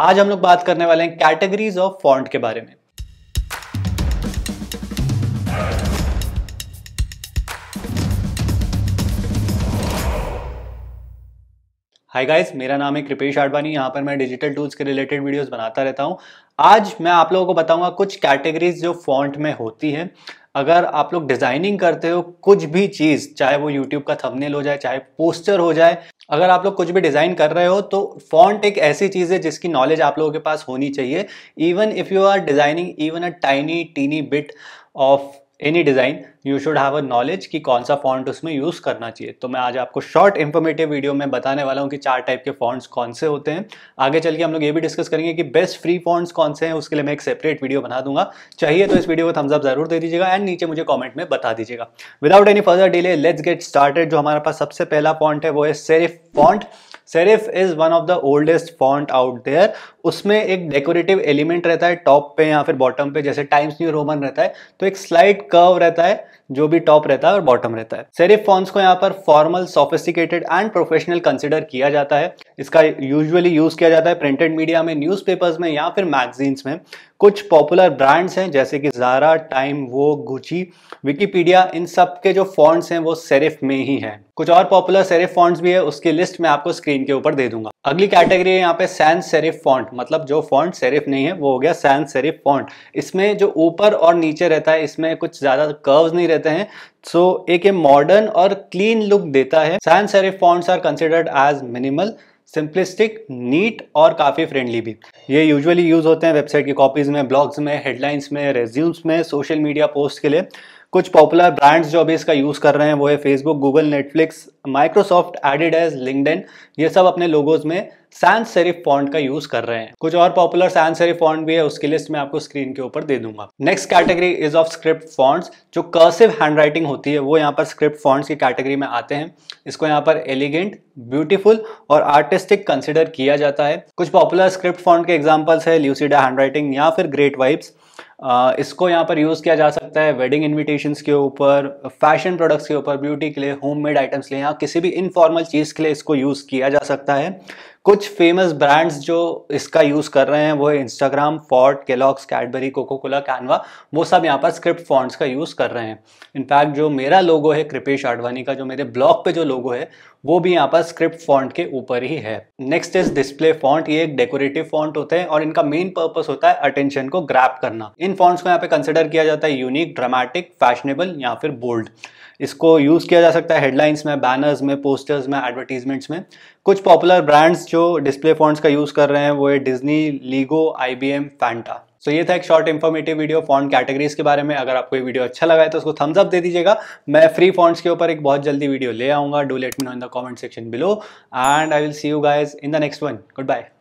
आज हम लोग बात करने वाले हैं कैटेगरीज ऑफ फॉन्ट के बारे में हाय गाइस मेरा नाम है कृपेश आडवाणी यहाँ पर मैं डिजिटल टूल्स के रिलेटेड वीडियोस बनाता रहता हूँ आज मैं आप लोगों को बताऊंगा कुछ कैटेगरीज जो फॉन्ट में होती हैं अगर आप लोग डिजाइनिंग करते हो कुछ भी चीज़ चाहे वो यूट्यूब का थंबनेल हो जाए चाहे पोस्टर हो जाए अगर आप लोग कुछ भी डिज़ाइन कर रहे हो तो फॉन्ट एक ऐसी चीज़ है जिसकी नॉलेज आप लोगों के पास होनी चाहिए even if you are designing even a tiny teeny bit of any design you should have a knowledge कि कौन सा फॉन्ट उसमें यूज़ करना चाहिए तो मैं आज आपको शॉर्ट इन्फॉर्मेटिव वीडियो में बताने वाला हूँ कि चार टाइप के फॉन्ट्स कौन से होते हैं आगे चल के हम लोग ये भी डिस्कस करेंगे कि बेस्ट फ्री फॉन्ट्स कौन से हैं उसके लिए मैं एक सेपरेट वीडियो बना दूंगा चाहिए तो इस वीडियो को थम्सअप जरूर दे दीजिएगा एंड नीचे मुझे कॉमेंट में बता दीजिएगा without any further delay let's get started जो हमारे पास सबसे पहला फॉन्ट है वो है serif font serif is one of the oldest font out there उसमें एक डेकोरेटिव एलिमेंट रहता है टॉप पे या फिर बॉटम पे जैसे टाइम्स न्यू रोमन रहता है तो एक स्लाइड कर्व रहता है जो भी टॉप रहता है और बॉटम रहता है सेरिफ फॉन्ट्स को यहाँ पर formal sophisticated and professional consider किया जाता है इसका यूजुअली यूज किया जाता है प्रिंटेड मीडिया में पेपर्स में या फिर मैगजीन्स में कुछ पॉपुलर ब्रांड्स हैं जैसे कि ज़ारा टाइम वो गुची विकीपीडिया इन सब के जो फॉन्ट्स हैं वो सेरिफ में ही हैं कुछ और पॉपुलर सेरिफ फॉन्ट्स भी है उसकी लिस्ट मैं आपको स्क्रीन के ऊपर दे दूंगा अगली कैटेगरी है यहाँ पे सैन सेरिफ फॉन्ट मतलब जो फॉन्ट सेरिफ नहीं है वो हो गया सैन सेरिफ फॉन्ट इसमें जो ऊपर और नीचे रहता है इसमें कुछ ज़्यादा कर्व्स नहीं रहते हैं सो so, एक मॉडर्न और क्लीन लुक देता है sans serif fonts are considered as minimal simplistic neat और काफ़ी फ्रेंडली भी ये यूजुअली यूज़ होते हैं वेबसाइट की कॉपीज़ में ब्लॉग्स में हेडलाइंस में रेज्यूम्स में सोशल मीडिया पोस्ट के लिए कुछ पॉपुलर ब्रांड्स जो अभी इसका यूज़ कर रहे हैं वो है Facebook Google Netflix Microsoft Adidas LinkedIn ये सब अपने लोगोज में सैंस सेरिफ फॉन्ट का यूज कर रहे हैं कुछ और पॉपुलर सैंस सेरिफ फॉन्ट भी है उसकी लिस्ट मैं आपको स्क्रीन के ऊपर दे दूंगा next category is of script fonts जो कर्सिव हैंडराइटिंग होती है वो यहाँ पर स्क्रिप्ट फॉन्ट्स की कैटेगरी में आते हैं इसको यहाँ पर एलिगेंट ब्यूटीफुल और आर्टिस्टिक कंसिडर किया जाता है कुछ पॉपुलर स्क्रिप्ट फॉन्ट के एग्जाम्पल्स है ल्यूसीडा हैंडराइटिंग या फिर ग्रेट वाइब्स इसको यहाँ पर यूज़ किया जा सकता है वेडिंग इन्विटेशंस के ऊपर फैशन प्रोडक्ट्स के ऊपर ब्यूटी के लिए होम मेड आइटम्स के लिए यहाँ किसी भी इनफॉर्मल चीज़ के लिए इसको यूज़ किया जा सकता है कुछ फेमस ब्रांड्स जो इसका यूज़ कर रहे हैं वो Instagram Ford Kellogg's Cadbury Coca Cola Canva वो सब यहाँ पर स्क्रिप्ट फॉन्ट्स का यूज़ कर रहे हैं इनफैक्ट जो मेरा लोगो है कृपेश आडवाणी का जो मेरे ब्लॉग पे जो लोगो है वो भी यहाँ पर स्क्रिप्ट फॉन्ट के ऊपर ही है नेक्स्ट इज डिस्प्ले फॉन्ट ये एक डेकोरेटिव फॉन्ट होते हैं और इनका मेन पर्पस होता है अटेंशन को ग्रैप करना इन फॉन्ट्स को यहाँ पे कंसिडर किया जाता है यूनिक ड्रामेटिक फैशनेबल या फिर बोल्ड इसको यूज़ किया जा सकता है हेडलाइंस में बैनर्स में पोस्टर्स में एडवर्टीजमेंट्स में कुछ पॉपुलर ब्रांड्स जो डिस्प्ले फॉन्ट्स का यूज़ कर रहे हैं वो है Disney Lego I B M Fanta so ये था एक short informative video font categories के बारे में अगर आपको ये वीडियो अच्छा लगा है तो उसको थम्स अप दे दीजिएगा मैं फ्री फॉन्ट्स के ऊपर एक बहुत जल्दी वीडियो ले आऊंगा do let me know in the comment section below and I will see you guys in the next one good bye